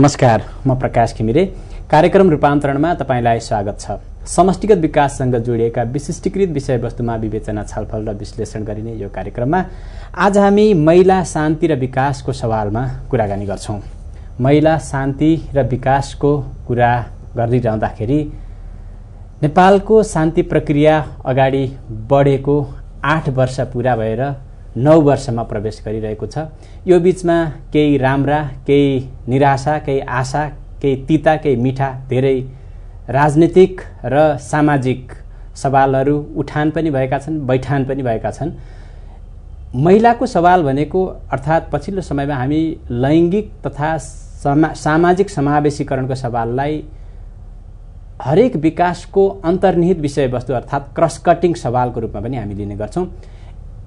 नमस्कार म प्रकाश घिमिरे कार्यक्रम रूपान्तरणमा तपाईँलाई स्वागत छ समष्टिगत विकाससँग जोडिएका विशिष्टीकृत विषयवस्तुमा विवेचना छलफल र विश्लेषण गरिने यो कार्यक्रममा आज हामी महिला शान्ति र विकासको सवालमा कुराकानी गर्छौँ महिला शान्ति र विकासको कुरा गरिरहँदाखेरि नेपालको शान्ति प्रक्रिया अगाडि बढेको आठ वर्ष पुरा भएर नौ वर्षमा प्रवेश गरिरहेको छ यो बिचमा केही राम्रा केही निराशा केही आशा केही तिता केही मिठा धेरै राजनीतिक र सामाजिक सवालहरू उठान पनि भएका छन् बैठान पनि भएका छन् महिलाको सवाल भनेको अर्थात् पछिल्लो समयमा हामी लैङ्गिक तथा समा सामाजिक समावेशीकरणको सवाललाई हरेक विकासको अन्तर्निहित विषयवस्तु अर्थात् क्रस कटिङ सवालको रूपमा पनि हामी लिने गर्छौँ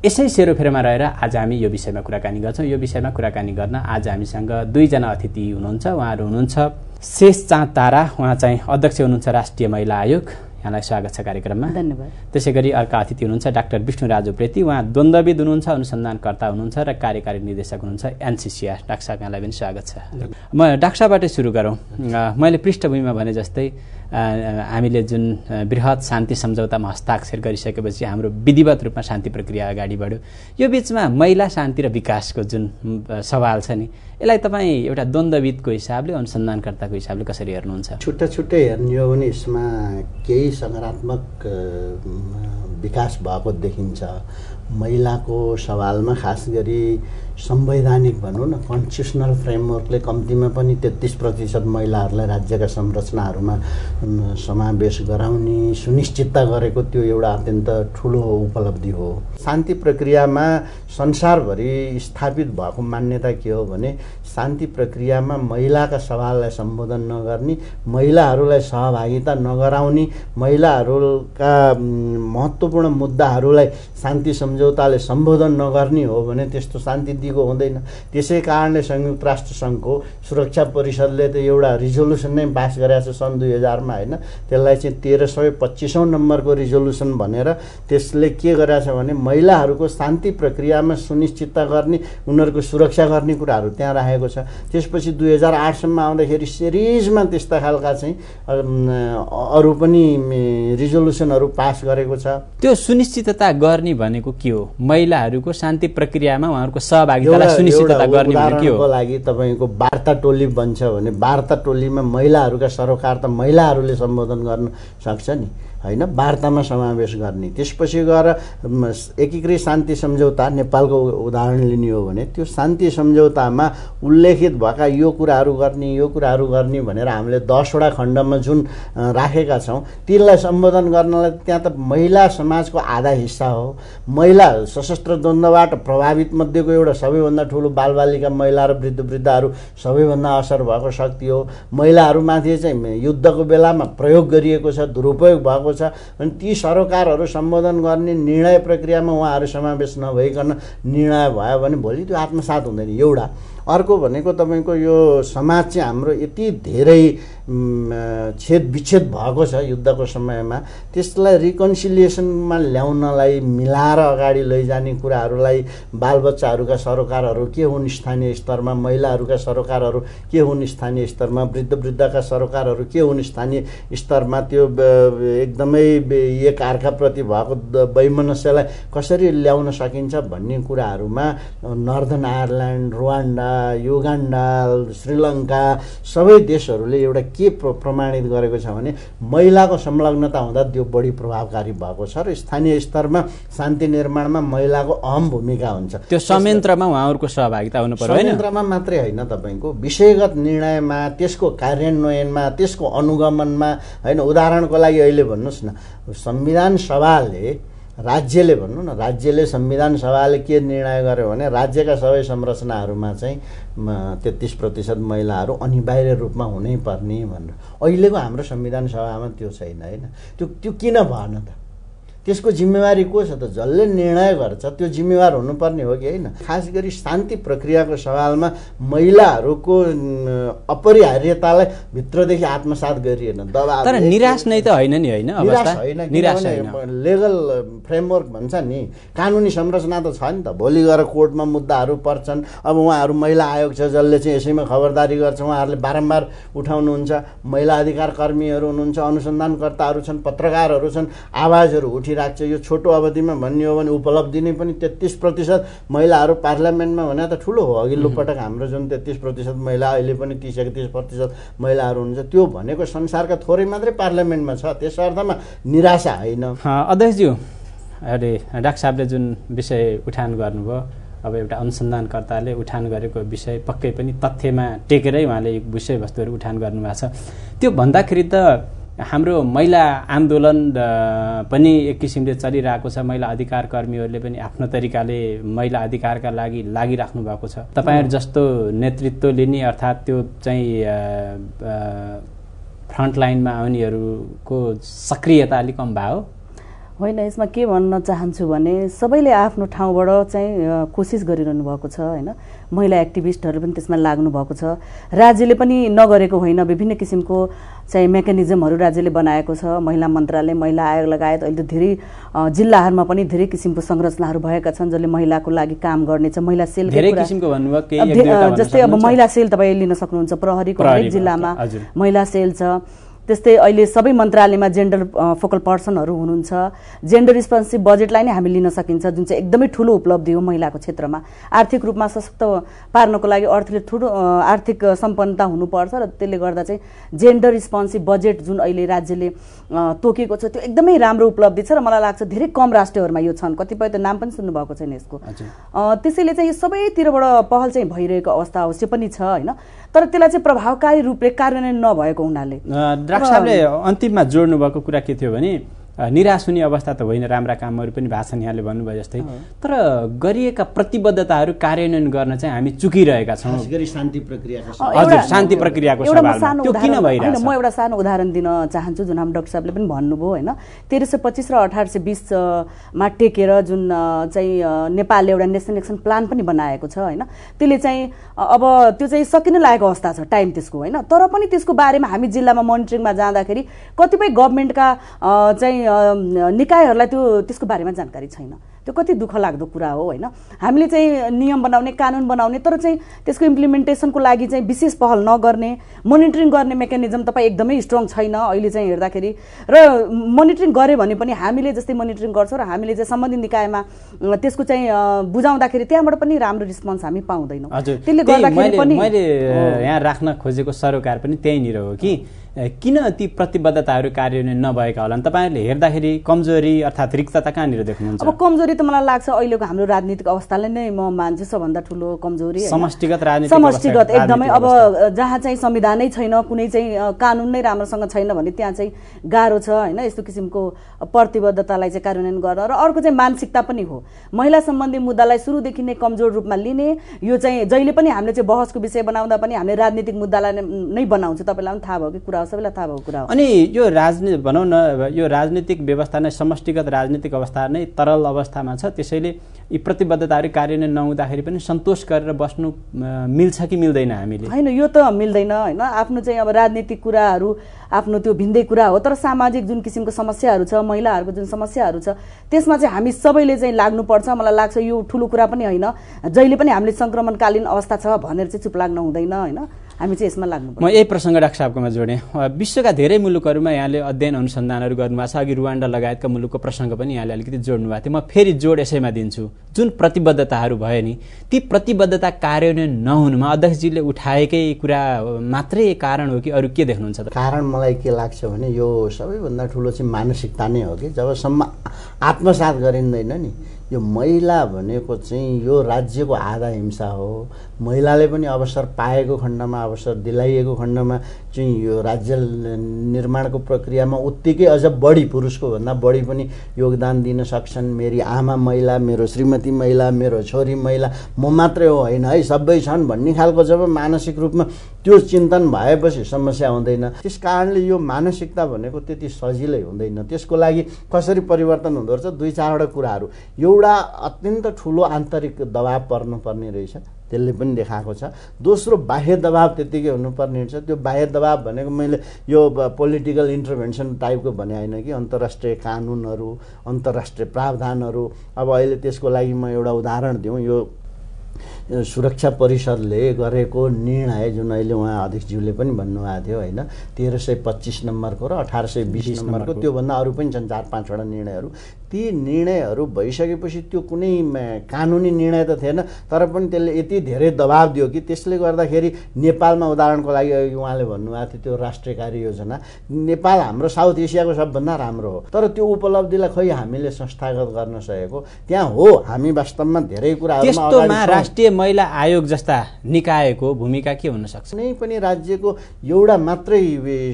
यसै सेरोफेरोमा रहेर आज हामी यो विषयमा कुराकानी गर्छौँ यो विषयमा कुराकानी गर्न आज हामीसँग दुईजना अतिथि हुनुहुन्छ उहाँहरू हुनुहुन्छ शेष चाँद तारा उहाँ चाहिँ अध्यक्ष हुनुहुन्छ राष्ट्रिय महिला आयोग यहाँलाई स्वागत छ कार्यक्रममा धन्यवाद त्यसै गरी अर्का अतिथि हुनुहुन्छ डाक्टर विष्णु राजु प्रेती उहाँ द्वन्द्वविद हुनुहुन्छ अनुसन्धानकर्ता हुनुहुन्छ र कार्यकारी निर्देशक हुनुहुन्छ एनसिसिआर डाक्टर साहब यहाँलाई पनि स्वागत छ म साहबबाटै सुरु गरौँ मैले पृष्ठभूमिमा भने जस्तै हामीले जुन वृहत शान्ति सम्झौतामा हस्ताक्षर गरिसकेपछि हाम्रो विधिवत रूपमा शान्ति प्रक्रिया अगाडि बढ्यो यो बिचमा महिला शान्ति र विकासको जुन सवाल छ नि यसलाई तपाईँ एउटा द्वन्द्वविदको हिसाबले अनुसन्धानकर्ताको हिसाबले कसरी हेर्नुहुन्छ छुट्टा छुट्टै हेर्ने हो भने यसमा केही सकारात्मक विकास भएको देखिन्छ महिलाको सवालमा खास गरी संवैधानिक भनौँ न कन्स्टिट्युसनल फ्रेमवर्कले कम्तीमा पनि तेत्तिस प्रतिशत महिलाहरूलाई राज्यका संरचनाहरूमा समावेश गराउने सुनिश्चितता गरेको त्यो एउटा अत्यन्त ठुलो उपलब्धि हो शान्ति प्रक्रियामा संसारभरि स्थापित भएको मान्यता के हो भने शान्ति प्रक्रियामा महिलाका सवाललाई सम्बोधन नगर्ने महिलाहरूलाई सहभागिता नगराउने महिलाहरूका महत्त्वपूर्ण मुद्दाहरूलाई शान्ति सम्झौताले सम्बोधन नगर्ने हो भने त्यस्तो शान्ति दिएको हुँदैन त्यसै कारणले संयुक्त राष्ट्र सङ्घको सुरक्षा परिषदले त एउटा रिजोल्युसन नै पास गराएको छ सन् दुई हजारमा होइन त्यसलाई चाहिँ तेह्र सय पच्चिसौँ नम्बरको रिजोल्युसन भनेर त्यसले के गराएको छ भने महिलाहरूको शान्ति प्रक्रियामा सुनिश्चितता गर्ने उनीहरूको सुरक्षा गर्ने कुराहरू त्यहाँ राखेको छ त्यसपछि दुई हजार आठसम्म आउँदाखेरि सिरिजमा त्यस्ता खालका चाहिँ अरू पनि रिजोल्युसनहरू पास गरेको छ त्यो सुनिश्चितता गर्ने भनेको के हो महिलाहरूको शान्ति प्रक्रियामा उहाँहरूको सहभाग सहभागितालाई सुनिश्चित गर्ने भने हो लागि तपाईँको वार्ता टोली बन्छ भने वार्ता टोलीमा महिलाहरूका सरोकार त महिलाहरूले सम्बोधन गर्न सक्छ नि होइन वार्तामा समावेश गर्ने त्यसपछि गएर एकीकृत शान्ति सम्झौता नेपालको उदाहरण लिने हो भने त्यो शान्ति सम्झौतामा उल्लेखित भएका यो कुराहरू गर्ने यो कुराहरू गर्ने भनेर हामीले दसवटा खण्डमा जुन राखेका छौँ तिनलाई सम्बोधन गर्नलाई त्यहाँ त महिला समाजको आधा हिस्सा हो महिला सशस्त्र द्वन्द्वबाट प्रभावित मध्येको एउटा सबैभन्दा ठुलो बालबालिका महिला र वृद्ध वृद्धहरू सबैभन्दा असर भएको शक्ति हो महिलाहरूमाथि चाहिँ युद्धको बेलामा प्रयोग गरिएको छ दुरुपयोग भएको छ भने ती सरोकारहरू सम्बोधन गर्ने निर्णय प्रक्रियामा उहाँहरू समावेश नभइकन निर्णय भयो भने भोलि त्यो आत्मसात हुँदैन एउटा अर्को भनेको तपाईँको यो समाज चाहिँ हाम्रो यति धेरै छेद विच्छेद भएको छ युद्धको समयमा त्यसलाई रिकन्सिलिएसनमा ल्याउनलाई मिलाएर अगाडि लैजाने कुराहरूलाई बालबच्चाहरूका सरोकारहरू के हुन् स्थानीय स्तरमा महिलाहरूका सरोकारहरू के हुन् स्थानीय स्तरमा वृद्ध वृद्धका सरोकारहरू के हुन् स्थानीय स्तरमा त्यो एकदमै एक अर्काप्रति भएको वैमनस्यलाई कसरी ल्याउन सकिन्छ भन्ने कुराहरूमा Northern Ireland Rwanda Uganda Sri Lanka सबै देशहरूले एउटा के प्रमाणित गरेको छ भने महिलाको संलग्नता हुँदा त्यो बढी प्रभावकारी भएको छ र स्थानीय स्तरमा शान्ति निर्माणमा महिलाको अहम भूमिका हुन्छ त्यो संयन्त्रमा उहाँहरूको सहभागिता हुनु पर्यो संयन्त्रमा मात्रै होइन तपाईँको विषयगत निर्णयमा त्यसको कार्यान्वयनमा त्यसको अनुगमनमा होइन उदाहरणको लागि अहिले भन्नुहोस् न संविधान सभाले राज्यले भन्नु न राज्यले संविधान सभाले के निर्णय गर्यो भने राज्यका सबै संरचनाहरूमा चाहिँ तेत्तिस प्रतिशत महिलाहरू अनिवार्य रूपमा हुनै पर्ने भनेर अहिलेको हाम्रो संविधान सभामा त्यो छैन होइन त्यो त्यो किन भएन त त्यसको जिम्मेवारी को छ त जसले निर्णय गर्छ त्यो जिम्मेवार हुनुपर्ने हो कि होइन खास गरी शान्ति प्रक्रियाको सवालमा महिलाहरूको अपरिहार्यतालाई भित्रदेखि आत्मसात गरिएन दबाब तर निराश नै त होइन नि होइन निराश होइन लेगल फ्रेमवर्क भन्छ नि कानुनी संरचना त छ नि त भोलि गएर कोर्टमा मुद्दाहरू पर्छन् अब उहाँहरू महिला आयोग छ जसले चाहिँ यसैमा खबरदारी गर्छ उहाँहरूले बारम्बार उठाउनुहुन्छ महिला अधिकार कर्मीहरू हुनुहुन्छ अनुसन्धानकर्ताहरू छन् पत्रकारहरू छन् आवाजहरू उठि रुचि राख्छ यो छोटो अवधिमा भन्ने हो भने उपलब्धि नै पनि तेत्तिस प्रतिशत महिलाहरू पार्लियामेन्टमा भने त ठुलो हो अघिल्लो पटक हाम्रो जुन तेत्तिस प्रतिशत महिला अहिले पनि तिस एकतिस प्रतिशत महिलाहरू हुनुहुन्छ त्यो भनेको संसारका थोरै मात्रै पार्लियामेन्टमा छ त्यस अर्थमा निराशा होइन अध्यक्षज्यू अरे डाक्टर साहबले जुन विषय उठान गर्नुभयो अब एउटा अनुसन्धानकर्ताले उठान गरेको विषय पक्कै पनि तथ्यमा टेकेरै उहाँले विषयवस्तुहरू उठान गर्नुभएको छ त्यो भन्दाखेरि त हाम्रो महिला आन्दोलन पनि एक किसिमले चलिरहेको छ महिला अधिकार कर्मीहरूले पनि आफ्नो तरिकाले महिला अधिकारका लागि लागिराख्नु भएको छ तपाईँहरू जस्तो नेतृत्व लिने अर्थात् त्यो चाहिँ फ्रन्ट लाइनमा आउनेहरूको सक्रियता अलिक कम भयो होइन यसमा के भन्न चाहन्छु भने सबैले आफ्नो ठाउँबाट चाहिँ कोसिस गरिरहनु भएको छ होइन महिला एक्टिभिस्टहरू पनि त्यसमा लाग्नु भएको छ राज्यले पनि नगरेको होइन विभिन्न किसिमको चाहिँ मेकानिजमहरू राज्यले बनाएको छ महिला मन्त्रालय महिला आयोग लगायत अहिले त धेरै जिल्लाहरूमा पनि धेरै किसिमको संरचनाहरू भएका छन् जसले महिलाको लागि काम गर्नेछ महिला सेल जस्तै अब महिला सेल तपाईँ लिन सक्नुहुन्छ प्रहरीको हरेक जिल्लामा महिला सेल छ त्यस्तै अहिले सबै मन्त्रालयमा जेन्डर फोकल पर्सनहरू हुनुहुन्छ जेन्डर रिस्पोन्सिभ बजेटलाई नै हामी लिन सकिन्छ जुन चाहिँ एकदमै ठुलो उपलब्धि हो महिलाको क्षेत्रमा आर्थिक रूपमा सशक्त पार्नको लागि अर्थले ठुलो आर्थिक सम्पन्नता हुनुपर्छ र त्यसले गर्दा चाहिँ जेन्डर रिस्पोन्सिभ बजेट जुन अहिले राज्यले तोकेको छ त्यो एकदमै राम्रो उपलब्धि छ र मलाई लाग्छ धेरै कम राष्ट्रहरूमा यो छन् कतिपय त नाम पनि सुन्नुभएको छैन यसको त्यसैले चाहिँ यो सबैतिरबाट पहल चाहिँ भइरहेको अवस्था अवश्य पनि छ होइन तर त्यसलाई चाहिँ प्रभावकारी रूपले कार्यान्वयन नभएको हुनाले राख अन्तिममा जोड्नु भएको कुरा के थियो भने निराश हुने अवस्था त होइन राम्रा कामहरू पनि भाषण यहाँले भन्नुभयो जस्तै तर गरिएका प्रतिबद्धताहरू कार्यान्वयन गर्न चाहिँ हामी चुकिरहेका छौँ शान्ति प्रक्रिया हजुर शान्ति प्रक्रियाको त्यो किन भइरहेको म एउटा सानो उदाहरण दिन चाहन्छु जुन हाम्रो डक्टर साहबले पनि भन्नुभयो होइन तेह्र सय पच्चिस र अठार सय बिसमा टेकेर जुन चाहिँ नेपालले एउटा नेसनल एक्सन प्लान पनि बनाएको छ होइन त्यसले चाहिँ अब त्यो चाहिँ सकिन लागेको अवस्था छ टाइम त्यसको होइन तर पनि त्यसको बारेमा हामी जिल्लामा मोनिटरिङमा जाँदाखेरि कतिपय गभर्मेन्टका चाहिँ निकायहरूलाई त्यो त्यसको बारेमा जानकारी छैन त्यो कति दुःख लाग्दो कुरा हो होइन हामीले चाहिँ नियम बनाउने कानुन बनाउने तर चाहिँ त्यसको इम्प्लिमेन्टेसनको लागि चाहिँ विशेष पहल नगर्ने मोनिटरिङ गर्ने मेकानिजम तपाईँ एकदमै स्ट्रङ छैन अहिले चाहिँ हेर्दाखेरि र मोनिटरिङ गऱ्यो भने पनि हामीले जस्तै मोनिटरिङ गर्छौँ र हामीले चाहिँ सम्बन्धित निकायमा त्यसको चाहिँ बुझाउँदाखेरि त्यहाँबाट पनि राम्रो रिस्पोन्स हामी पाउँदैनौँ त्यसले गर्दाखेरि पनि मैले यहाँ राख्न खोजेको सरोकार पनि त्यहीँनिर हो कि किन ती प्रतिबद्धताहरू कार्यान्वयन नभएका होला तपाईँहरूले हेर्दाखेरि कमजोरी अर्थात् रिक्तता कहाँनिर देख्नुहुन्छ अब कमजोरी त मलाई लाग्छ अहिलेको हाम्रो राजनीतिक अवस्थाले नै म मान्छु सबभन्दा ठुलो कमजोरी समष्टिगत राजनीति समष्टिगत एकदमै अब जहाँ चाहिँ संविधानै छैन कुनै चाहिँ कानुन नै राम्रोसँग छैन भने त्यहाँ चाहिँ गाह्रो छ होइन यस्तो किसिमको प्रतिबद्धतालाई चाहिँ कार्यान्वयन गर्न र अर्को चाहिँ मानसिकता पनि हो महिला सम्बन्धी मुद्दालाई सुरुदेखि नै कमजोर रूपमा लिने यो चाहिँ जहिले पनि हामीले चाहिँ बहसको विषय बनाउँदा पनि हामीले राजनीतिक मुद्दालाई नै बनाउँछु तपाईँलाई पनि थाहा भयो कि कुरा हो सबैलाई थाहा भएको कुरा हो अनि यो राजनीति भनौँ न यो राजनीतिक व्यवस्था नै समष्टिगत राजनीतिक अवस्था नै तरल अवस्थामा छ त्यसैले यी प्रतिबद्धताहरू कार्यान्वयन नहुँदाखेरि पनि सन्तोष गरेर बस्नु मिल्छ कि मिल्दैन हामीले होइन यो त मिल्दैन होइन आफ्नो चाहिँ अब राजनीतिक कुराहरू आफ्नो त्यो भिन्दै कुरा हो तर सामाजिक जुन किसिमको समस्याहरू छ महिलाहरूको जुन समस्याहरू छ त्यसमा चाहिँ हामी सबैले चाहिँ लाग्नुपर्छ मलाई लाग्छ यो ठुलो कुरा पनि होइन जहिले पनि हामीले सङ्क्रमणकालीन अवस्था छ भनेर चाहिँ चुप लाग्न हुँदैन होइन हामी चाहिँ यसमा लाग्नु म यही प्रसङ्ग डाक्टर साहबकोमा जोडेँ विश्वका धेरै मुलुकहरूमा यहाँले अध्ययन अनुसन्धानहरू गर्नुभएको छ अघि रुवान्डा लगायतका मुलुकको प्रसङ्ग पनि यहाँले अलिकति जोड्नु भएको थियो म फेरि जोड यसैमा दिन्छु जुन प्रतिबद्धताहरू भयो नि ती प्रतिबद्धता कार्यान्वयन नहुनुमा अध्यक्षजीले उठाएकै कुरा मात्रै कारण हो कि अरू के देख्नुहुन्छ त कारण मलाई के लाग्छ भने यो सबैभन्दा ठुलो चाहिँ मानसिकता नै हो कि जबसम्म आत्मसात गरिँदैन नि यो महिला भनेको चाहिँ यो राज्यको आधा हिंसा हो महिलाले पनि अवसर पाएको खण्डमा अवसर दिलाइएको खण्डमा चाहिँ यो राज्य निर्माणको प्रक्रियामा उत्तिकै अझ बढी पुरुषको भन्दा बढी पनि योगदान दिन सक्छन् मेरी आमा महिला मेरो श्रीमती महिला मेरो छोरी महिला म मात्रै हो होइन है सबै छन् भन्ने खालको जब मानसिक रूपमा त्यो चिन्तन भएपछि समस्या हुँदैन त्यस कारणले यो मानसिकता भनेको त्यति सजिलै हुँदैन त्यसको लागि कसरी परिवर्तन हुँदो रहेछ दुई चारवटा कुराहरू एउटा एउटा अत्यन्त ठुलो आन्तरिक दबाव पर्नुपर्ने रहेछ त्यसले पनि देखाएको छ दोस्रो बाह्य दबाब त्यत्तिकै हुनुपर्ने रहेछ त्यो बाह्य दबाब भनेको मैले यो पोलिटिकल इन्टरभेन्सन टाइपको भने होइन कि अन्तर्राष्ट्रिय कानुनहरू अन्तर्राष्ट्रिय प्रावधानहरू अब अहिले त्यसको लागि म एउटा उदाहरण दिउँ यो सुरक्षा परिषदले गरेको निर्णय जुन अहिले उहाँ अध्यक्षज्यूले पनि भन्नुभएको थियो होइन तेह्र सय पच्चिस नम्बरको र अठार सय बिस नम्बरको त्योभन्दा अरू पनि छन् चार पाँचवटा निर्णयहरू ती निर्णयहरू भइसकेपछि त्यो कुनै कानुनी निर्णय त थिएन तर पनि त्यसले यति धेरै दबाब दियो कि त्यसले गर्दाखेरि नेपालमा उदाहरणको लागि उहाँले भन्नुभएको थियो त्यो राष्ट्रिय कार्य योजना नेपाल हाम्रो साउथ एसियाको सबभन्दा राम्रो हो तर त्यो उपलब्धिलाई खै हामीले संस्थागत गर्न सकेको त्यहाँ हो हामी वास्तवमा धेरै कुराहरूमा राष्ट्रिय महिला आयोग जस्ता निकायको भूमिका के हुनसक्छ कुनै पनि राज्यको एउटा मात्रै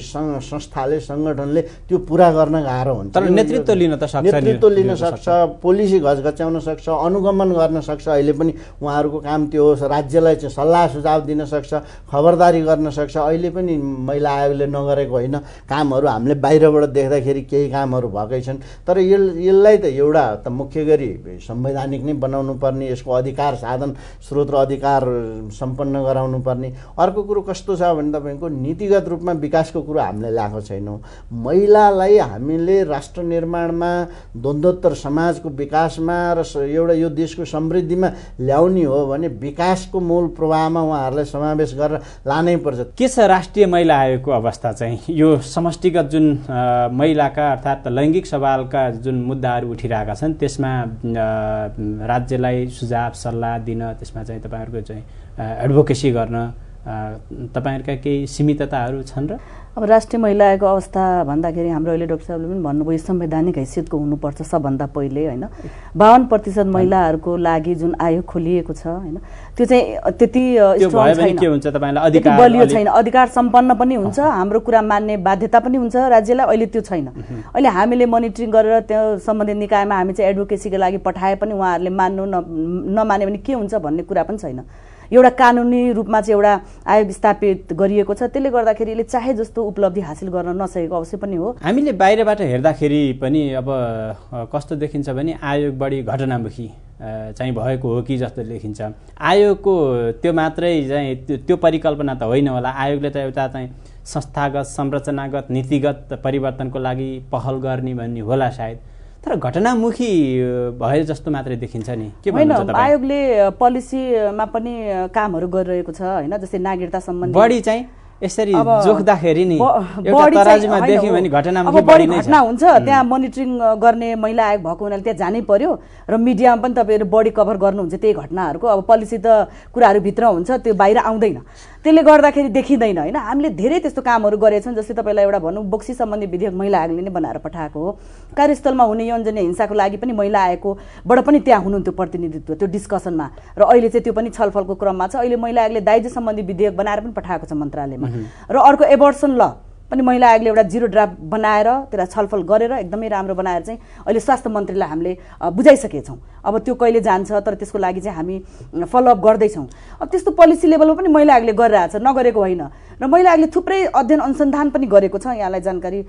संस्थाले सङ्गठनले त्यो पुरा गर्न गाह्रो हुन्छ तर नेतृत्व लिन त सक्छ नेतृत्व लिन सक्छ पोलिसी घचघच्याउन सक्छ अनुगमन गर्न सक्छ अहिले पनि उहाँहरूको काम त्यो होस् राज्यलाई चाहिँ सल्लाह सुझाव दिन सक्छ खबरदारी गर्न सक्छ अहिले पनि महिला आयोगले नगरेको होइन कामहरू हामीले बाहिरबाट देख्दाखेरि केही कामहरू भएकै छन् तर यसलाई त एउटा त मुख्य गरी संवैधानिक नै बनाउनु पर्ने यसको अधिकार साधन स्रोत र अधिकार सम्पन्न गराउनु पर्ने अर्को कुरो कस्तो छ भने तपाईँको नीतिगत रूपमा विकासको कुरो हामीले ल्याएको छैनौँ महिलालाई हामीले राष्ट्र निर्माणमा द्वन्द्वोत्तर समाजको विकासमा र एउटा यो देशको समृद्धिमा ल्याउने हो भने विकासको मूल प्रवाहमा उहाँहरूलाई समावेश गरेर लानै पर्छ के छ राष्ट्रिय महिला आयोगको अवस्था चाहिँ यो समष्टिगत जुन महिलाका अर्थात् लैङ्गिक सवालका जुन मुद्दाहरू उठिरहेका छन् त्यसमा राज्यलाई सुझाव सल्लाह दिन त्यसमा चाहिँ तपाईँहरूको चाहिँ एडभोकेसी गर्न तपाईँहरूका केही सीमितताहरू छन् र अब राष्ट्रिय महिला आयोगको अवस्था भन्दाखेरि हाम्रो अहिले डक्टर साहबले पनि भन्नुभयो संवैधानिक हैसियतको हुनुपर्छ सबभन्दा पहिले होइन बाहन प्रतिशत महिलाहरूको लागि जुन आयोग खोलिएको छ होइन त्यो चाहिँ त्यति बलियो छैन अधिकार सम्पन्न पनि हुन्छ हाम्रो कुरा मान्ने बाध्यता पनि हुन्छ राज्यलाई अहिले त्यो छैन अहिले हामीले मोनिटरिङ गरेर त्यो सम्बन्धित निकायमा हामी चाहिँ एडभोकेसीको लागि पठाए पनि उहाँहरूले मान्नु नमान्यो भने के हुन्छ भन्ने कुरा पनि छैन एउटा कानुनी रूपमा चाहिँ एउटा आय स्थापित गरिएको छ त्यसले गर्दाखेरि यसले चाहे जस्तो उपलब्धि हासिल गर्न नसकेको अवश्य पनि हो हामीले बाहिरबाट हेर्दाखेरि पनि अब कस्तो देखिन्छ भने आयोग बढी घटनामुखी चाहिँ भएको हो कि जस्तो लेखिन्छ आयोगको त्यो मात्रै चाहिँ त्यो परिकल्पना त होइन होला आयोगले त एउटा चाहिँ संस्थागत संरचनागत नीतिगत परिवर्तनको लागि पहल गर्ने भन्ने होला सायद तर घटनामुखी भए जस्तो मात्रै देखिन्छ नि के होइन आयोगले पोलिसीमा पनि कामहरू गरिरहेको छ होइन जस्तै नागरिकता सम्बन्धी बढी चाहिँ यसरी जोख्दाखेरि नि घटना हुन्छ त्यहाँ मोनिटरिङ गर्ने महिला आयोग भएको हुनाले त्यहाँ जानै पर्यो र मिडियामा पनि तपाईँहरू बढी कभर गर्नुहुन्छ त्यही घटनाहरूको अब पोलिसी त कुराहरू भित्र हुन्छ त्यो बाहिर आउँदैन त्यसले गर्दाखेरि देखिँदैन होइन हामीले धेरै त्यस्तो कामहरू गरेछौँ जस्तै तपाईँलाई एउटा भनौँ बोक्सी सम्बन्धी विधेयक महिला आयोगले नै बनाएर पठाएको हो कार्यस्थलमा हुने यौनजन्य हिंसाको लागि पनि महिला आयोगकोबाट पनि त्यहाँ हुनुहुन्थ्यो प्रतिनिधित्व त्यो डिस्कसनमा र अहिले चाहिँ त्यो पनि छलफलको क्रममा छ अहिले महिला आयोगले दाइज सम्बन्धी विधेयक बनाएर पनि पठाएको छ मन्त्रालयमा र अर्को एबर्सन ल पनि महिला आयोगले एउटा जिरो ड्राफ्ट बनाएर त्यसलाई छलफल गरेर एकदमै राम्रो बनाएर चाहिँ अहिले स्वास्थ्य मन्त्रीलाई हामीले बुझाइसकेछौँ अब त्यो कहिले जान्छ तर त्यसको लागि चाहिँ हामी फलोअप गर्दैछौँ अब त्यस्तो पोलिसी लेभलमा पनि महिला आयोगले गरिरहेछ नगरेको होइन र मैले अहिले थुप्रै अध्ययन अनुसन्धान पनि गरेको छ यहाँलाई जानकारी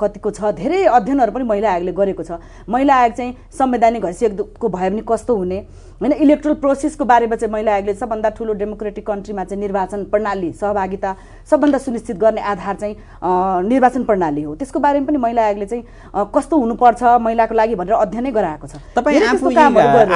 कतिको छ धेरै अध्ययनहरू पनि महिला आयोगले गरेको छ महिला आयोग चाहिँ संवैधानिक हैसियतको भयो भने कस्तो हुने होइन इलेक्ट्रल प्रोसेसको बारेमा चाहिँ महिला आयोगले सबभन्दा ठुलो डेमोक्रेटिक कन्ट्रीमा चाहिँ निर्वाचन प्रणाली सहभागिता सबभन्दा सुनिश्चित गर्ने आधार चाहिँ निर्वाचन प्रणाली हो त्यसको बारेमा पनि महिला आयोगले चाहिँ कस्तो हुनुपर्छ महिलाको लागि भनेर अध्ययनै गराएको छ तपाईँ आफू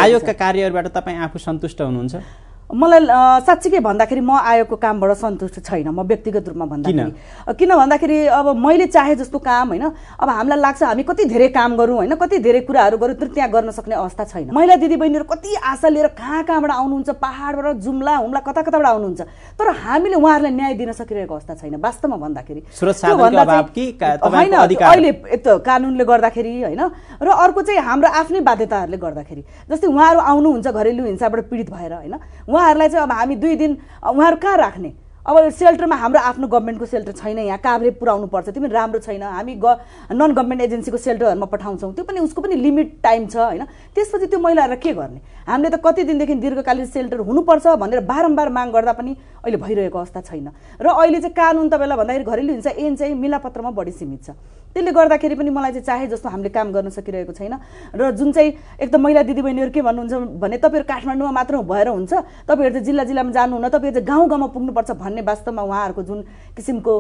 आयोगका कार्यहरूबाट तपाईँ आफू सन्तुष्ट हुनुहुन्छ मलाई साँच्चीकै भन्दाखेरि म आएको कामबाट सन्तुष्ट छैन म व्यक्तिगत रूपमा भन्दाखेरि किन भन्दाखेरि अब मैले चाहे जस्तो काम होइन अब हामीलाई लाग्छ हामी कति धेरै काम गरौँ होइन कति धेरै कुराहरू गरौँ तर त्यहाँ गर्न सक्ने अवस्था छैन महिला दिदीबहिनीहरू कति आशा लिएर कहाँ कहाँबाट आउनुहुन्छ पाहाडबाट जुम्ला हुम्ला कता कताबाट आउनुहुन्छ तर हामीले उहाँहरूलाई न्याय दिन सकिरहेको अवस्था छैन वास्तवमा भन्दाखेरि होइन अहिले यस्तो कानुनले गर्दाखेरि होइन र अर्को चाहिँ हाम्रो आफ्नै बाध्यताहरूले गर्दाखेरि जस्तै उहाँहरू आउनुहुन्छ घरेलु हिंसाबाट पीडित भएर होइन उहाँहरूलाई चाहिँ अब हामी दुई दिन उहाँहरू कहाँ राख्ने अब सेल्टरमा हाम्रो आफ्नो गभर्मेन्टको सेल्टर छैन यहाँ काभ्रे पुऱ्याउनु पर्छ त्यो पनि राम्रो छैन हामी ग नन गभर्मेन्ट एजेन्सीको सेल्टरहरूमा पठाउँछौँ त्यो पनि उसको पनि लिमिट टाइम छ होइन त्यसपछि त्यो महिलाहरूलाई के गर्ने हामीले त कति दिनदेखि दीर्घकालीन सेल्टर हुनुपर्छ भनेर बारम्बार माग गर्दा पनि अहिले भइरहेको अवस्था छैन र अहिले चाहिँ कानुन तपाईँलाई भन्दाखेरि घरेलु हिंसा एन चाहिँ मिलापत्रमा बढी सीमित छ त्यसले गर्दाखेरि पनि मलाई चाहिँ चाहे जस्तो हामीले काम गर्न सकिरहेको छैन र जुन चाहिँ एकदम महिला दिदीबहिनीहरू के भन्नुहुन्छ भने तपाईँहरू काठमाडौँमा मात्र भएर हुन्छ तपाईँहरू चाहिँ जिल्ला जिल्लामा जानुहुन्न तपाईँहरू चाहिँ गाउँ गाउँमा पुग्नुपर्छ भन्ने वास्तवमा उहाँहरूको जुन किसिमको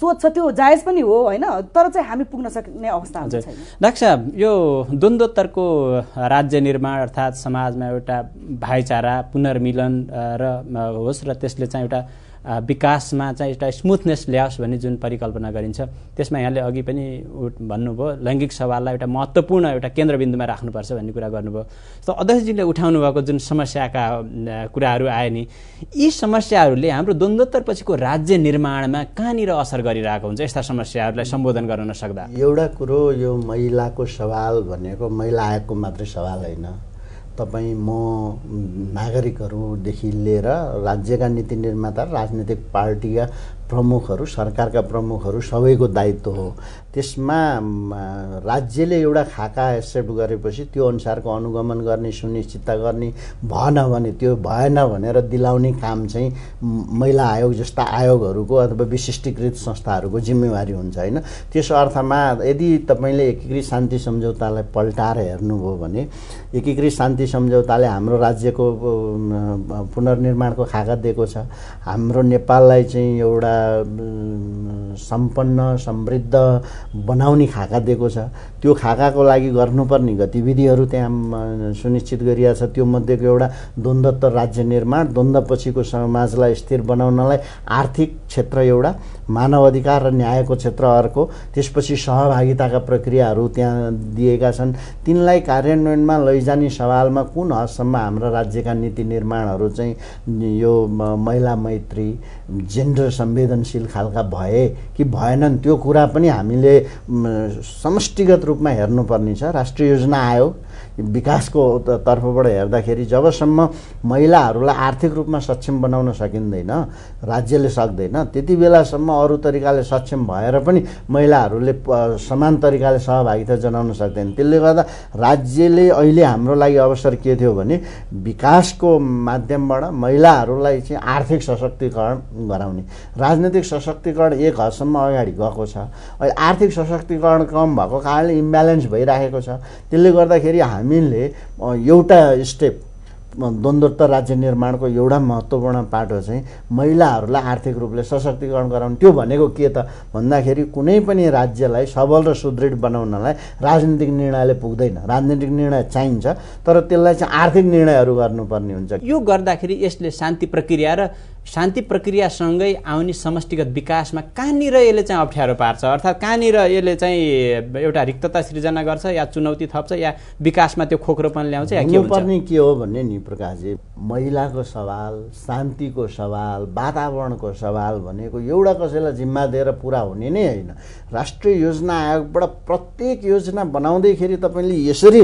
सोच छ त्यो जायज पनि हो होइन तर चाहिँ हामी पुग्न सक्ने अवस्था हुन्छ डाक्टर साहब यो द्वन्द्वोत्तरको राज्य निर्माण अर्थात् समाजमा एउटा भाइचारा पुनर्मिलन र होस् र त्यसले चाहिँ एउटा विकासमा चाहिँ एउटा स्मुथनेस ल्याओस् भन्ने जुन परिकल्पना गरिन्छ त्यसमा यहाँले अघि पनि भन्नुभयो लैङ्गिक सवाललाई एउटा महत्त्वपूर्ण एउटा केन्द्रबिन्दुमा राख्नुपर्छ भन्ने कुरा गर्नुभयो जस्तो अध्यक्षजीले उठाउनु भएको जुन समस्याका कुराहरू आए नि यी समस्याहरूले हाम्रो द्वन्द्वोत्तर पछिको राज्य निर्माणमा कहाँनिर असर गरिरहेको हुन्छ यस्ता समस्याहरूलाई सम्बोधन गर्न नसक्दा एउटा कुरो यो महिलाको सवाल भनेको महिला आयोगको मात्रै सवाल होइन तपाईँ म नागरिकहरूदेखि लिएर राज्यका नीति निर्माता राजनीतिक पार्टीका प्रमुखहरू सरकारका प्रमुखहरू सबैको दायित्व हो त्यसमा राज्यले एउटा खाका एक्सेप्ट गरेपछि त्यो अनुसारको अनुगमन गर्ने सुनिश्चितता गर्ने भएन भने त्यो भएन भनेर दिलाउने काम चाहिँ महिला आयोग जस्ता आयोगहरूको अथवा विशिष्टीकृत संस्थाहरूको जिम्मेवारी हुन्छ होइन त्यस अर्थमा यदि तपाईँले एकीकृत शान्ति सम्झौतालाई पल्टाएर हेर्नुभयो भने एकीकृत शान्ति सम्झौताले हाम्रो राज्यको पुनर्निर्माणको खाका दिएको छ हाम्रो नेपाललाई चाहिँ एउटा सम्पन्न समृद्ध बनाउने खाका दिएको छ त्यो खाकाको लागि गर्नुपर्ने गतिविधिहरू त्यहाँ सुनिश्चित गरिएको छ त्यो मध्येको एउटा द्वन्द्व राज्य निर्माण द्वन्द्वपछिको समाजलाई स्थिर बनाउनलाई आर्थिक क्षेत्र एउटा मानव अधिकार र न्यायको क्षेत्र अर्को त्यसपछि सहभागिताका प्रक्रियाहरू त्यहाँ दिएका छन् तिनलाई कार्यान्वयनमा लैजाने सवालमा कुन हदसम्म हाम्रो राज्यका नीति निर्माणहरू चाहिँ यो महिला मैत्री जेन्डर संवेदनशील खालका भए कि भएनन् त्यो कुरा पनि हामीले समष्टिगत रूपमा हेर्नुपर्ने छ राष्ट्रिय योजना आयो विकासको तर्फबाट हेर्दाखेरि जबसम्म महिलाहरूलाई आर्थिक रूपमा सक्षम बनाउन सकिँदैन राज्यले सक्दैन त्यति बेलासम्म अरू तरिकाले सक्षम भएर पनि महिलाहरूले समान तरिकाले सहभागिता जनाउन सक्दैन त्यसले गर्दा राज्यले अहिले हाम्रो लागि अवसर के थियो भने विकासको माध्यमबाट महिलाहरूलाई चाहिँ आर्थिक सशक्तिकरण गराउने राजनैतिक सशक्तिकरण एक हदसम्म अगाडि गएको छ अहिले आर्थिक सशक्तिकरण कम भएको कारणले इम्ब्यालेन्स भइराखेको छ त्यसले गर्दाखेरि हामीले एउटा स्टेप द्वन्द्वत्व राज्य निर्माणको एउटा महत्त्वपूर्ण पाटो चाहिँ महिलाहरूलाई आर्थिक रूपले सशक्तिकरण गराउनु त्यो भनेको के त भन्दाखेरि कुनै पनि राज्यलाई सबल र सुदृढ बनाउनलाई राजनीतिक निर्णयले पुग्दैन राजनीतिक निर्णय चाहिन्छ तर त्यसलाई चाहिँ आर्थिक निर्णयहरू गर्नुपर्ने हुन्छ यो गर्दाखेरि यसले शान्ति प्रक्रिया र शान्ति प्रक्रियासँगै आउने समष्टिगत विकासमा कहाँनिर यसले चाहिँ अप्ठ्यारो पार्छ अर्थात् कहाँनिर यसले चाहिँ एउटा रिक्तता सिर्जना गर्छ या चुनौती थप्छ या विकासमा त्यो खोक्रोपन ल्याउँछ या के पर्ने के हो भन्ने नि प्रकाशजी महिलाको सवाल शान्तिको सवाल वातावरणको सवाल भनेको एउटा कसैलाई जिम्मा दिएर पुरा हुने नै होइन राष्ट्रिय योजना आयोगबाट प्रत्येक योजना बनाउँदैखेरि तपाईँले यसरी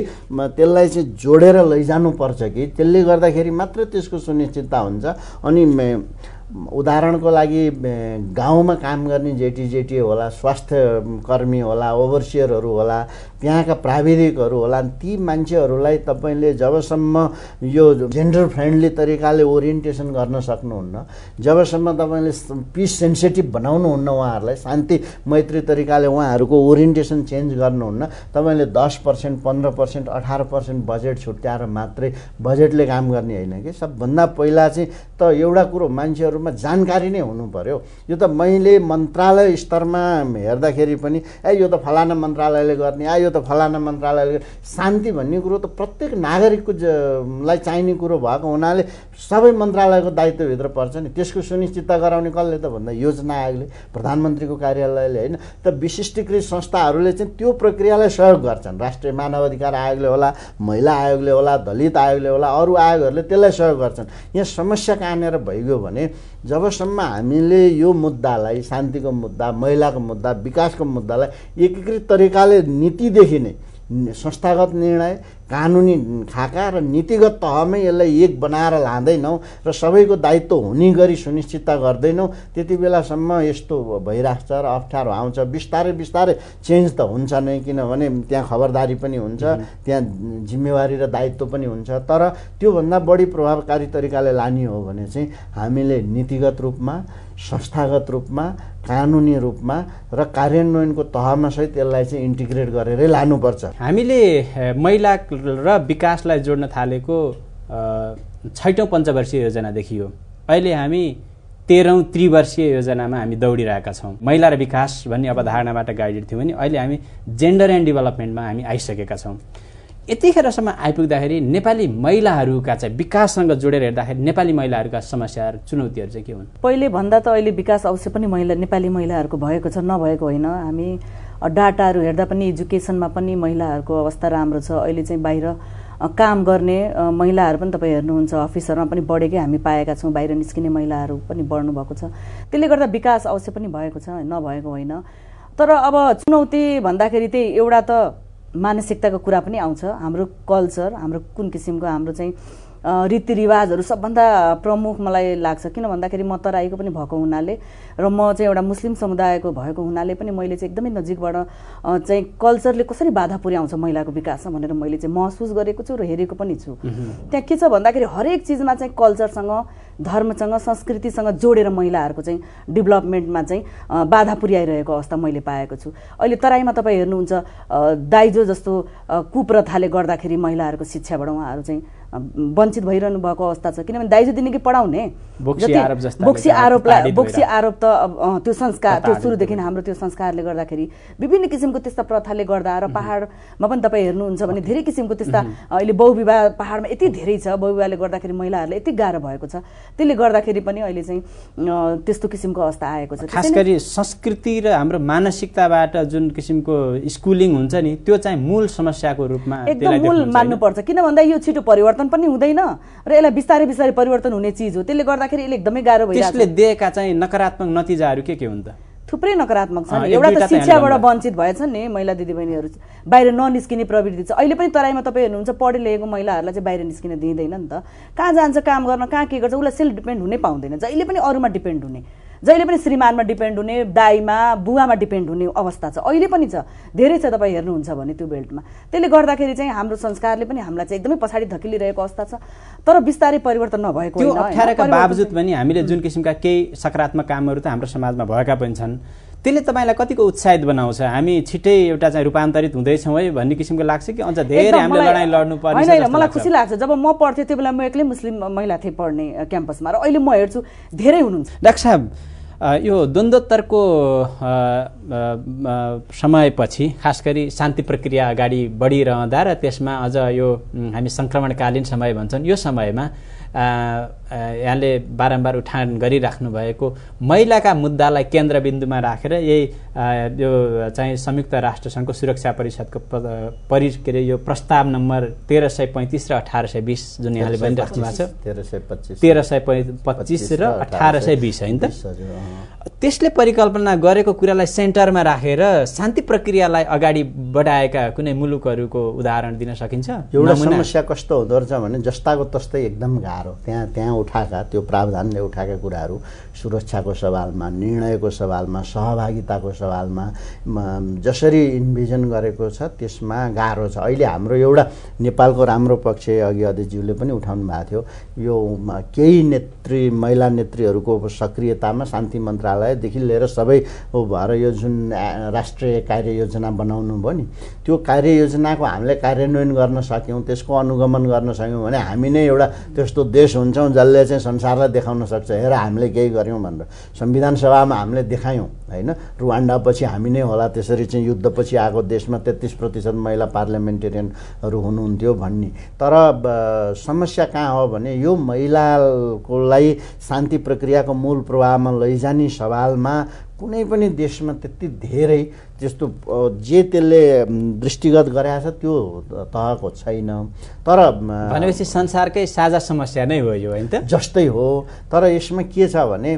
त्यसलाई चाहिँ जोडेर लैजानुपर्छ कि त्यसले गर्दाखेरि मात्र त्यसको सुनिश्चितता हुन्छ अनि उदाहरणको लागि गाउँमा काम गर्ने जेटी जेटी होला स्वास्थ्य कर्मी होला ओभरसियरहरू होला त्यहाँका प्राविधिकहरू होला ती मान्छेहरूलाई तपाईँले जबसम्म यो जेन्डर फ्रेन्डली तरिकाले ओरिएन्टेसन गर्न सक्नुहुन्न जबसम्म तपाईँले पिस सेन्सिटिभ बनाउनुहुन्न उहाँहरूलाई शान्ति मैत्री तरिकाले उहाँहरूको ओरिएन्टेसन चेन्ज गर्नुहुन्न तपाईँले दस पर्सेन्ट पन्ध्र पर्सेन्ट अठार पर्सेन्ट बजेट छुट्याएर मात्रै बजेटले काम गर्ने होइन कि सबभन्दा पहिला चाहिँ त एउटा कुरो मान्छेहरू रूपमा जानकारी नै हुनु पऱ्यो यो त मैले मन्त्रालय स्तरमा हेर्दाखेरि पनि ए यो त फलाना मन्त्रालयले गर्ने आ यो त फलाना मन्त्रालयले शान्ति भन्ने कुरो त प्रत्येक नागरिकको लाई चाहिने कुरो भएको हुनाले सबै मन्त्रालयको दायित्वभित्र पर्छ नि त्यसको सुनिश्चितता गराउने कसले त भन्दा योजना आयोगले प्रधानमन्त्रीको कार्यालयले होइन त विशिष्टीकृत संस्थाहरूले चाहिँ त्यो प्रक्रियालाई सहयोग गर्छन् राष्ट्रिय मानवाधिकार आयोगले होला महिला आयोगले होला दलित आयोगले होला अरू आयोगहरूले त्यसलाई सहयोग गर्छन् यहाँ समस्या कहाँनिर भइगयो भने जबसम्म हामीले यो मुद्दालाई शान्तिको मुद्दा महिलाको मुद्दा विकासको मुद्दालाई एकीकृत तरिकाले नीतिदेखि नै संस्थागत निर्णय कानुनी खाका र नीतिगत तहमै यसलाई एक बनाएर लाँदैनौँ र सबैको दायित्व हुने गरी सुनिश्चितता गर्दैनौँ त्यति बेलासम्म यस्तो भइरहेको छ र अप्ठ्यारो आउँछ बिस्तारै बिस्तारै चेन्ज त हुन्छ नै किनभने त्यहाँ खबरदारी पनि हुन्छ त्यहाँ जिम्मेवारी र दायित्व पनि हुन्छ तर त्योभन्दा बढी प्रभावकारी तरिकाले लाने हो भने चाहिँ हामीले नीतिगत रूपमा संस्थागत रूपमा कानुनी रूपमा र कार्यान्वयनको तहमा सहित यसलाई चाहिँ इन्टिग्रेट गरेरै लानुपर्छ हामीले महिला र विकासलाई जोड्न थालेको छैटौँ पञ्चवर्षीय योजना देखियो अहिले हामी तेह्रौँ त्रिवर्षीय योजनामा हामी दौडिरहेका छौँ महिला र विकास भन्ने अवधारणाबाट गाइडेड थियौँ भने अहिले हामी जेन्डर एन्ड डेभलपमेन्टमा हामी आइसकेका छौँ यतिखेरसम्म आइपुग्दाखेरि नेपाली महिलाहरूका चाहिँ विकाससँग जोडेर हेर्दाखेरि नेपाली महिलाहरूका समस्याहरू चुनौतीहरू चाहिँ के हुन् पहिले भन्दा त अहिले विकास अवश्य पनि महिला नेपाली महिलाहरूको भएको छ नभएको होइन हामी डाटाहरू हेर्दा पनि एजुकेसनमा पनि महिलाहरूको अवस्था राम्रो छ अहिले चाहिँ बाहिर काम गर्ने महिलाहरू पनि तपाईँ हेर्नुहुन्छ अफिसहरूमा पनि बढेकै हामी पाएका छौँ बाहिर निस्किने महिलाहरू पनि बढ्नु भएको छ त्यसले गर्दा विकास अवश्य पनि भएको छ नभएको होइन तर अब चुनौती भन्दाखेरि त्यही एउटा त मानसिकताको कुरा पनि आउँछ हाम्रो कल्चर हाम्रो कुन किसिमको हाम्रो चाहिँ रीतिरिवाजहरू सबभन्दा प्रमुख मलाई लाग्छ किन भन्दाखेरि म तराईको पनि भएको हुनाले र म चाहिँ एउटा मुस्लिम समुदायको भएको हुनाले पनि मैले चाहिँ एकदमै नजिकबाट चाहिँ कल्चरले कसरी बाधा पुर्याउँछ महिलाको विकासमा भनेर मैले चाहिँ महसुस गरेको छु र हेरेको पनि छु त्यहाँ के छ भन्दाखेरि हरेक चिजमा चाहिँ कल्चरसँग धर्मसँग संस्कृतिसँग जोडेर महिलाहरूको चाहिँ डेभलपमेन्टमा चाहिँ बाधा पुर्याइरहेको अवस्था मैले पाएको छु अहिले तराईमा तपाईँ हेर्नुहुन्छ दाइजो जस्तो कुप्रथाले गर्दाखेरि महिलाहरूको शिक्षाबाट उहाँहरू चाहिँ वञ्चित भइरहनु भएको अवस्था छ किनभने दाइजो दिने कि पढाउने बोक्सी आरोपलाई बोक्सी आरोप त त्यो संस्कार त्यो सुरुदेखि हाम्रो त्यो संस्कारले गर्दाखेरि विभिन्न किसिमको त्यस्ता प्रथाले गर्दा र पहाडमा पनि तपाईँ हेर्नुहुन्छ भने धेरै किसिमको त्यस्ता अहिले बहुविवाह पहाडमा यति धेरै छ बहुविवाहले गर्दाखेरि महिलाहरूलाई यति गाह्रो भएको छ त्यसले गर्दाखेरि पनि अहिले चाहिँ त्यस्तो किसिमको अवस्था आएको छ खास गरी संस्कृति र हाम्रो मानसिकताबाट जुन किसिमको स्कुलिङ हुन्छ नि त्यो चाहिँ मूल समस्याको रूपमा एकदम मूल मान्नुपर्छ किन भन्दा यो छिटो परिवर्तन परिवर्तन पनि हुँदैन र यसलाई बिस्तारै बिस्तारै परिवर्तन हुने चिज हो त्यसले गर्दाखेरि यसले एकदमै गाह्रो भयो त्यसले दिएका चाहिँ नकारात्मक नतिजाहरू के के हुन्छ थुप्रै नकारात्मक छन् एउटा त शिक्षाबाट वञ्चित भएछन् नि महिला दिदीबहिनीहरू बाहिर ननिस्किने प्रवृत्ति छ अहिले पनि तराईमा तपाईँ हेर्नुहुन्छ पढे लेखेको महिलाहरूलाई चाहिँ बाहिर निस्किन दिँदैन नि त कहाँ जान्छ काम गर्न कहाँ के गर्छ उसलाई सेल्फ डिपेन्ड हुनै पाउँदैन जहिले पनि अरूमा डिपेन्ड हुने जहिले पनि श्रीमानमा डिपेन्ड हुने दाईमा बुवामा डिपेन्ड हुने अवस्था छ अहिले पनि छ धेरै छ तपाईँ हेर्नुहुन्छ भने त्यो बेल्टमा त्यसले गर्दाखेरि चाहिँ हाम्रो संस्कारले पनि हामीलाई चाहिँ एकदमै पछाडि धकिलिरहेको अवस्था छ तर बिस्तारै परिवर्तन नभएको बावजुद पनि हामीले जुन किसिमका केही सकारात्मक कामहरू त हाम्रो समाजमा भएका पनि छन् त्यसले तपाईँलाई कतिको उत्साहित बनाउँछ हामी छिट्टै एउटा चाहिँ रूपान्तरित हुँदैछौँ है भन्ने किसिमको लाग्छ कि अझ धेरै हामीले लडाइँ लड्नु पर्ने होइन मलाई खुसी लाग्छ जब म पढ्थेँ त्यो बेला म एक्लै मुस्लिम महिला थिएँ पढ्ने क्याम्पसमा र अहिले म हेर्छु धेरै हुनुहुन्छ डाक्टर साहब यो द्वन्द्वोत्तरको समयपछि खास गरी शान्ति प्रक्रिया अगाडि बढिरहँदा र त्यसमा अझ यो हामी सङ्क्रमणकालीन समय भन्छौँ यो समयमा यहाँले बारम्बार उठान गरिराख्नु भएको महिलाका मुद्दालाई केन्द्रबिन्दुमा राखेर यही यो चाहिँ संयुक्त राष्ट्रसङ्घको सुरक्षा परिषदको परि के अरे यो प्रस्ताव नम्बर तेह्र सय पैँतिस र अठार सय बिस जुन यहाँले भनिराख्नु भएको छ तेह्र सय पच्चिस तेह्र सय पच्चिस र अठार सय बिस होइन त त्यसले परिकल्पना गरेको कुरालाई सेन्टरमा राखेर शान्ति प्रक्रियालाई अगाडि बढाएका कुनै मुलुकहरूको उदाहरण दिन सकिन्छ एउटा समस्या कस्तो हुँदो रहेछ भने जस्ताको तस्तै एकदम गाह्रो त्यहाँ त्यहाँ उठाएका त्यो प्रावधानले उठाएका कुराहरू सुरक्षाको सवालमा निर्णयको सवालमा सहभागिताको सवालमा जसरी इन्भिजन गरेको छ त्यसमा गाह्रो छ अहिले हाम्रो एउटा नेपालको राम्रो पक्ष अघि अध्यक्षज्यूले पनि उठाउनु भएको थियो यो केही नेत्री महिला नेत्रीहरूको सक्रियतामा शान्ति मन्त्रालयदेखि लिएर सबै भएर यो जुन राष्ट्रिय कार्ययोजना बनाउनु भयो नि त्यो कार्ययोजनाको हामीले कार्यान्वयन गर्न सक्यौँ त्यसको अनुगमन गर्न सक्यौँ भने हामी नै एउटा त्यस्तो देश हुन्छौँ जसले दलले चाहिँ संसारलाई देखाउन सक्छ हेर हामीले केही गऱ्यौँ भनेर संविधान सभामा हामीले देखायौँ होइन रुवान्डापछि हामी नै होला त्यसरी चाहिँ युद्धपछि आएको देशमा तेत्तिस प्रतिशत महिला पार्लियामेन्टेरियनहरू हुनुहुन्थ्यो भन्ने तर समस्या कहाँ हो भने यो महिलाको लागि शान्ति प्रक्रियाको मूल प्रवाहमा लैजाने सवालमा कुनै पनि देशमा त्यति धेरै त्यस्तो जे त्यसले दृष्टिगत गराएको छ त्यो तहको छैन तर भनेपछि संसारकै साझा समस्या नै हो यो होइन जस्तै हो तर यसमा के छ भने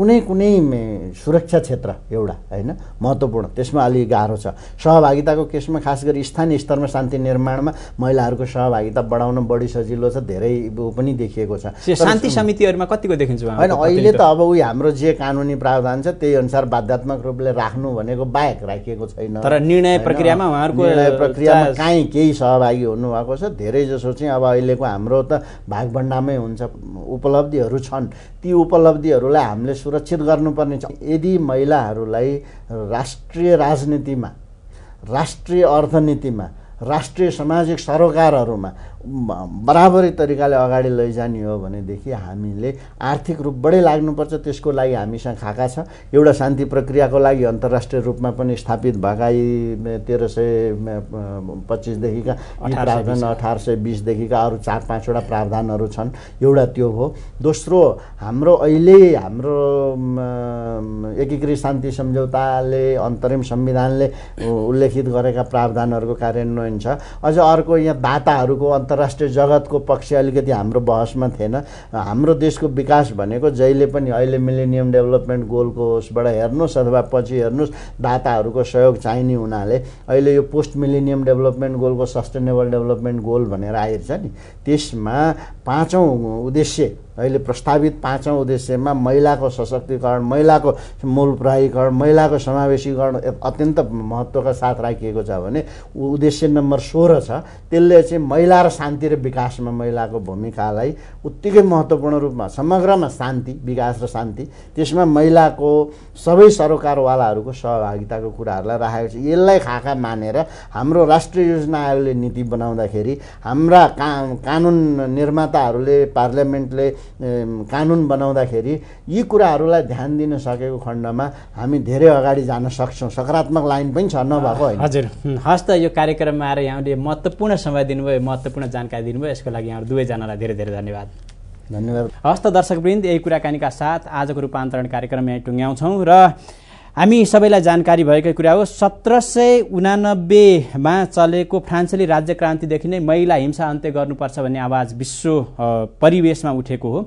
कुनै कुनै सुरक्षा क्षेत्र एउटा होइन महत्त्वपूर्ण त्यसमा अलि गाह्रो छ सहभागिताको केसमा खास गरी स्थानीय स्तरमा शान्ति निर्माणमा महिलाहरूको सहभागिता बढाउन बढी सजिलो छ धेरै पनि देखिएको छ शान्ति समितिहरूमा कतिको देखिन्छ होइन अहिले त अब उयो हाम्रो जे कानुनी प्रावधान छ त्यही अनुसार बाध्यात्मक रूपले राख्नु भनेको बाहेक राखिएको छैन तर निर्णय प्रक्रियामा उहाँहरूको निर्णय प्रक्रियामा काहीँ केही सहभागी हुनुभएको छ धेरै जसो चाहिँ अब अहिलेको हाम्रो त भागभन्डामै हुन्छ उपलब्धिहरू छन् ती उपलब्धिहरूलाई हामीले सुरक्षित गर्नुपर्ने छ यदि महिलाहरूलाई राष्ट्रिय राजनीतिमा राष्ट्रिय अर्थनीतिमा राष्ट्रिय सामाजिक सरोकारहरूमा बराबरी तरिकाले अगाडि लैजाने हो भनेदेखि हामीले आर्थिक रूपबाटै लाग्नुपर्छ त्यसको लागि हामीसँग खाका छ एउटा शान्ति प्रक्रियाको लागि अन्तर्राष्ट्रिय रूपमा पनि स्थापित भएका यी तेह्र सय पच्चिसदेखिका प्रावधान अठार सय बिसदेखिका अरू चार पाँचवटा प्रावधानहरू छन् एउटा त्यो हो दोस्रो हाम्रो अहिले हाम्रो एकीकृत शान्ति सम्झौताले अन्तरिम संविधानले उल्लेखित गरेका प्रावधानहरूको कार्यान्वयन छ अझ अर्को यहाँ दाताहरूको अन्त अन्तर्राष्ट्रिय जगतको पक्ष अलिकति हाम्रो बहसमा थिएन हाम्रो देशको विकास भनेको जहिले पनि अहिले मिलेनियम डेभलपमेन्ट गोलको उसबाट हेर्नुहोस् अथवा पछि हेर्नुहोस् दाताहरूको सहयोग चाहिने हुनाले अहिले यो पोस्ट मिलेनियम डेभलपमेन्ट गोलको सस्टेनेबल डेभलपमेन्ट गोल भनेर आइरहेछ नि त्यसमा पाँचौँ उद्देश्य अहिले प्रस्तावित पाँचौँ उद्देश्यमा महिलाको सशक्तिकरण महिलाको मूल मूलप्रायीकरण महिलाको समावेशीकरण अत्यन्त महत्त्वका साथ राखिएको छ भने उद्देश्य नम्बर सोह्र छ त्यसले चाहिँ महिला र शान्ति र विकासमा महिलाको भूमिकालाई उत्तिकै महत्त्वपूर्ण रूपमा समग्रमा शान्ति विकास र शान्ति त्यसमा महिलाको सबै सरोकारवालाहरूको सहभागिताको कुराहरूलाई राखेको छ यसलाई खाका मानेर हाम्रो राष्ट्रिय योजना आयोगले नीति बनाउँदाखेरि हाम्रा का कानुन निर्माताहरूले पार्लियामेन्टले कानुन बनाउँदाखेरि यी कुराहरूलाई ध्यान दिन सकेको खण्डमा हामी धेरै अगाडि जान सक्छौँ सकारात्मक लाइन पनि छ नभएको होइन हजुर हस् त यो कार्यक्रममा आएर यहाँले महत्त्वपूर्ण समय दिनुभयो महत्त्वपूर्ण जानकारी दिनुभयो यसको लागि यहाँ दुवैजनालाई धेरै धेरै धन्यवाद धन्यवाद हस् त दर्शकवृन्द यही कुराकानीका साथ आजको रूपान्तरण कार्यक्रम यहीँ टुङ्ग्याउँछौँ र हामी सबैलाई जानकारी भएकै कुरा हो सत्र सय उनानब्बेमा चलेको फ्रान्सेली राज्य क्रान्तिदेखि नै महिला हिंसा अन्त्य गर्नुपर्छ भन्ने आवाज विश्व परिवेशमा उठेको हो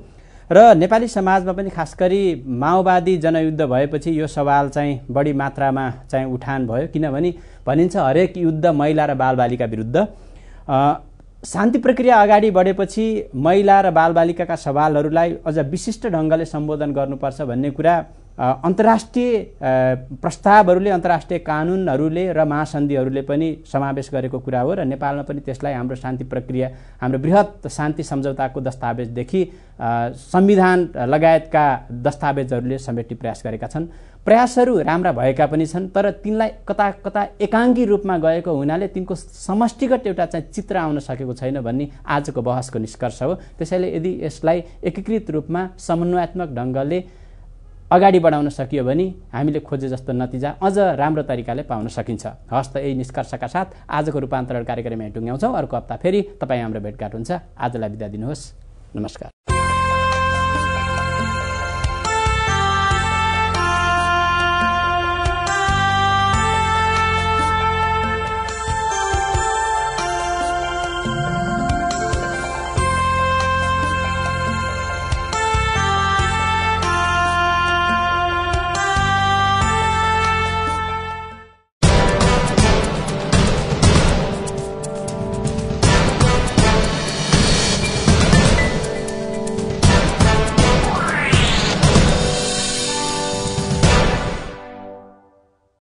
र नेपाली समाजमा पनि खास गरी माओवादी जनयुद्ध भएपछि यो सवाल चाहिँ बढी मात्रामा चाहिँ उठान भयो किनभने भनिन्छ हरेक युद्ध महिला र बालबालिका विरुद्ध शान्ति प्रक्रिया अगाडि बढेपछि महिला र बालबालिकाका सवालहरूलाई अझ विशिष्ट ढङ्गले सम्बोधन गर्नुपर्छ भन्ने कुरा अन्तर्राष्ट्रिय प्रस्तावहरूले अन्तर्राष्ट्रिय कानुनहरूले र महासन्धिहरूले पनि समावेश गरेको कुरा हो र नेपालमा पनि त्यसलाई हाम्रो शान्ति प्रक्रिया हाम्रो बृहत् शान्ति सम्झौताको दस्तावेजदेखि संविधान लगायतका दस्तावेजहरूले समेट्ने प्रयास गरेका छन् प्रयासहरू राम्रा भएका पनि छन् तर तिनलाई कता कता एकाङ्गी रूपमा गएको हुनाले तिनको समष्टिगत एउटा चाहिँ चित्र आउन सकेको छैन भन्ने आजको बहसको निष्कर्ष हो त्यसैले यदि यसलाई एकीकृत रूपमा समन्वयात्मक ढङ्गले अगाडि बढाउन सकियो भने हामीले खोजे जस्तो नतिजा अझ राम्रो तरिकाले पाउन सकिन्छ हस् त यही निष्कर्षका साथ आजको रूपान्तरण कार्यक्रम यहाँ टुङ्ग्याउँछौँ अर्को हप्ता फेरि तपाईँ हाम्रो भेटघाट हुन्छ आजलाई बिदा दिनुहोस् नमस्कार